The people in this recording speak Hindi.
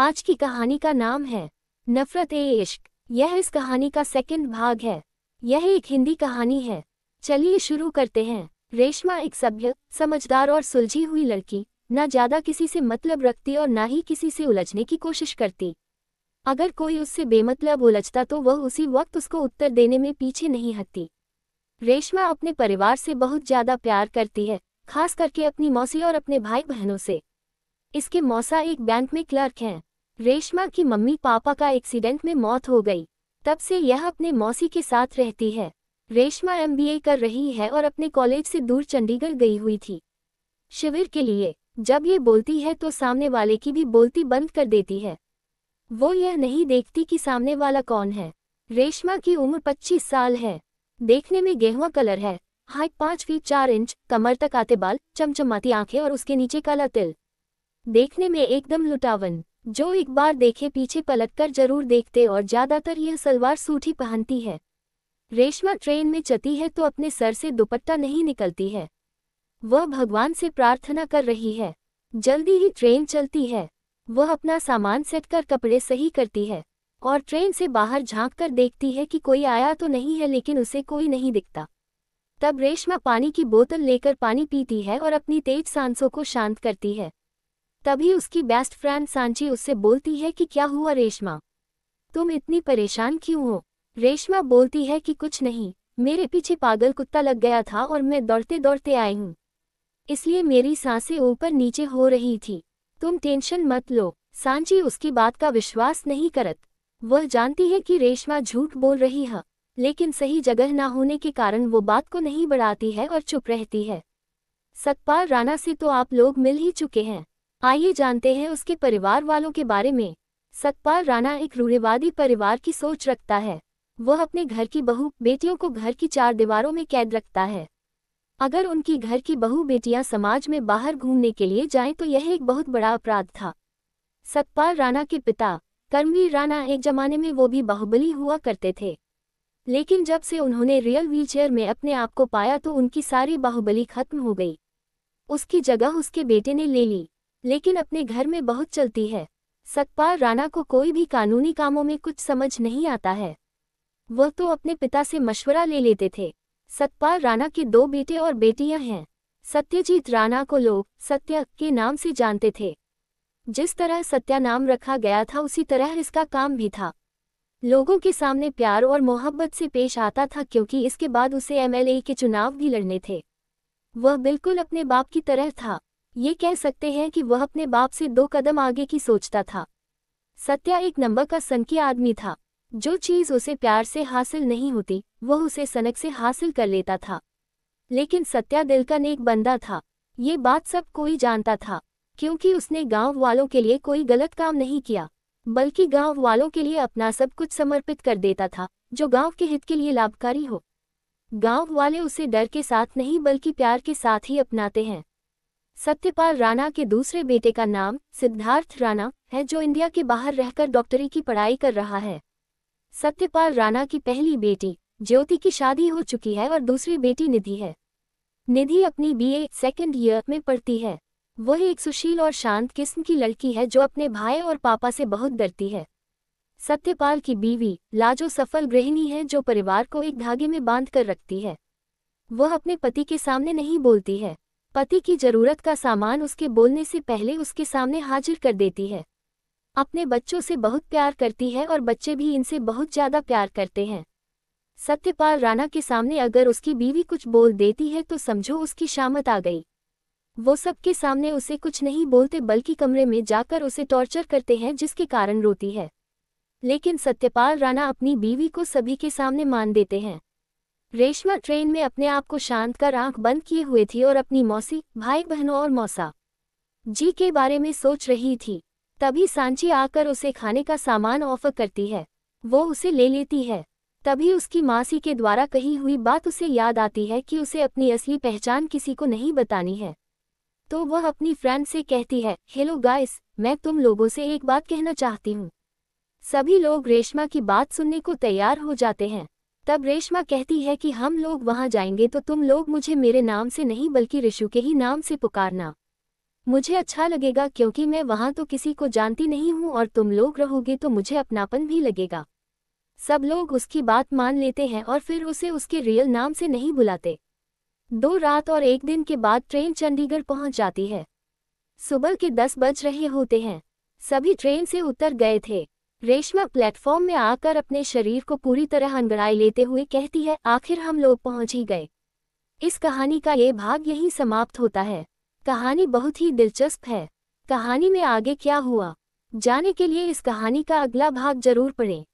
आज की कहानी का नाम है नफरत ए इश्क यह इस कहानी का सेकंड भाग है यह एक हिंदी कहानी है चलिए शुरू करते हैं रेशमा एक सभ्य समझदार और सुलझी हुई लड़की न ज्यादा किसी से मतलब रखती और ना ही किसी से उलझने की कोशिश करती अगर कोई उससे बेमतलब उलझता तो वह उसी वक्त उसको उत्तर देने में पीछे नहीं हटती रेशमा अपने परिवार से बहुत ज्यादा प्यार करती है खास करके अपनी मौसी और अपने भाई बहनों से इसके मौसा एक बैंक में क्लर्क हैं रेशमा की मम्मी पापा का एक्सीडेंट में मौत हो गई तब से यह अपने मौसी के साथ रहती है रेशमा एमबीए कर रही है और अपने कॉलेज से दूर चंडीगढ़ गई हुई थी शिविर के लिए जब ये बोलती है तो सामने वाले की भी बोलती बंद कर देती है वो यह नहीं देखती कि सामने वाला कौन है रेशमा की उम्र 25 साल है देखने में गेहुआ कलर है हाइट पांच फीट चार इंच कमर तक आते बाल चमचमाती आंखें और उसके नीचे काला तिल देखने में एकदम लुटावन जो एक बार देखे पीछे पलटकर जरूर देखते और ज्यादातर यह सलवार सूट ही पहनती है रेशमा ट्रेन में चती है तो अपने सर से दुपट्टा नहीं निकलती है वह भगवान से प्रार्थना कर रही है जल्दी ही ट्रेन चलती है वह अपना सामान सेट कर कपड़े सही करती है और ट्रेन से बाहर झांक कर देखती है कि कोई आया तो नहीं है लेकिन उसे कोई नहीं दिखता तब रेशमा पानी की बोतल लेकर पानी पीती है और अपनी तेज सांसों को शांत करती है तभी उसकी बेस्ट फ्रेंड सांची उससे बोलती है कि क्या हुआ रेशमा तुम इतनी परेशान क्यों हो रेशमा बोलती है कि कुछ नहीं मेरे पीछे पागल कुत्ता लग गया था और मैं दौड़ते दौड़ते आई हूँ इसलिए मेरी सांसें ऊपर नीचे हो रही थी तुम टेंशन मत लो सांची उसकी बात का विश्वास नहीं करत वह जानती है कि रेशमा झूठ बोल रही है लेकिन सही जगह ना होने के कारण वो बात को नहीं बढ़ाती है और चुप रहती है सतपाल राणा से तो आप लोग मिल ही चुके हैं आइए जानते हैं उसके परिवार वालों के बारे में सतपाल राणा एक रूढ़िवादी परिवार की सोच रखता है वह अपने घर की बहू बेटियों को घर की चार दीवारों में कैद रखता है अगर उनकी घर की बहू बेटियां समाज में बाहर घूमने के लिए जाएं तो यह एक बहुत बड़ा अपराध था सतपाल राणा के पिता कर्मवीर राणा एक जमाने में वो भी बाहुबली हुआ करते थे लेकिन जब से उन्होंने रियल व्हीलचेयर में अपने आप को पाया तो उनकी सारी बाहुबली खत्म हो गई उसकी जगह उसके बेटे ने ले ली लेकिन अपने घर में बहुत चलती है सतपाल राणा को कोई भी कानूनी कामों में कुछ समझ नहीं आता है वह तो अपने पिता से मशवरा ले लेते थे सतपाल राणा के दो बेटे और बेटियां हैं सत्यजीत राणा को लोग सत्य के नाम से जानते थे जिस तरह सत्या नाम रखा गया था उसी तरह इसका काम भी था लोगों के सामने प्यार और मोहब्बत से पेश आता था क्योंकि इसके बाद उसे एमएलए के चुनाव भी लड़ने थे वह बिल्कुल अपने बाप की तरह था ये कह सकते हैं कि वह अपने बाप से दो कदम आगे की सोचता था सत्या एक नंबर का सनकी आदमी था जो चीज़ उसे प्यार से हासिल नहीं होती वह उसे सनक से हासिल कर लेता था लेकिन सत्या दिल का नेक बंदा था ये बात सब कोई जानता था क्योंकि उसने गांव वालों के लिए कोई गलत काम नहीं किया बल्कि गांव वालों के लिए अपना सब कुछ समर्पित कर देता था जो गांव के हित के लिए लाभकारी हो गांव वाले उसे डर के साथ नहीं बल्कि प्यार के साथ ही अपनाते हैं सत्यपाल राणा के दूसरे बेटे का नाम सिद्धार्थ राणा है जो इंडिया के बाहर रहकर डॉक्टरी की पढ़ाई कर रहा है सत्यपाल राणा की पहली बेटी ज्योति की शादी हो चुकी है और दूसरी बेटी निधि है निधि अपनी बीए सेकेंड ईयर में पढ़ती है वह एक सुशील और शांत किस्म की लड़की है जो अपने भाई और पापा से बहुत डरती है सत्यपाल की बीवी लाजो सफल गृहिणी है जो परिवार को एक धागे में बांध कर रखती है वह अपने पति के सामने नहीं बोलती है पति की जरूरत का सामान उसके बोलने से पहले उसके सामने हाजिर कर देती है अपने बच्चों से बहुत प्यार करती है और बच्चे भी इनसे बहुत ज़्यादा प्यार करते हैं सत्यपाल राणा के सामने अगर उसकी बीवी कुछ बोल देती है तो समझो उसकी शामत आ गई वो सबके सामने उसे कुछ नहीं बोलते बल्कि कमरे में जाकर उसे टॉर्चर करते हैं जिसके कारण रोती है लेकिन सत्यपाल राणा अपनी बीवी को सभी के सामने मान देते हैं रेशमा ट्रेन में अपने आप को शांत कर आंख बंद किए हुए थी और अपनी मौसी भाई बहनों और मौसा जी के बारे में सोच रही थी तभी सांची आकर उसे खाने का सामान ऑफर करती है वो उसे ले लेती है तभी उसकी मासी के द्वारा कही हुई बात उसे याद आती है कि उसे अपनी असली पहचान किसी को नहीं बतानी है तो वह अपनी फ्रेंड से कहती है हेलो गाइस मैं तुम लोगों से एक बात कहना चाहती हूँ सभी लोग रेशमा की बात सुनने को तैयार हो जाते हैं तब रेशमा कहती है कि हम लोग वहां जाएंगे तो तुम लोग मुझे मेरे नाम से नहीं बल्कि ऋषु के ही नाम से पुकारना मुझे अच्छा लगेगा क्योंकि मैं वहां तो किसी को जानती नहीं हूं और तुम लोग रहोगे तो मुझे अपनापन भी लगेगा सब लोग उसकी बात मान लेते हैं और फिर उसे उसके रियल नाम से नहीं बुलाते दो रात और एक दिन के बाद ट्रेन चंडीगढ़ पहुंच जाती है सुबह के दस बज रहे होते हैं सभी ट्रेन से उतर गए थे रेशमा प्लेटफॉर्म में आकर अपने शरीर को पूरी तरह अंगड़ाई लेते हुए कहती है आखिर हम लोग पहुंच ही गए इस कहानी का ये भाग यही समाप्त होता है कहानी बहुत ही दिलचस्प है कहानी में आगे क्या हुआ जाने के लिए इस कहानी का अगला भाग जरूर पढ़ें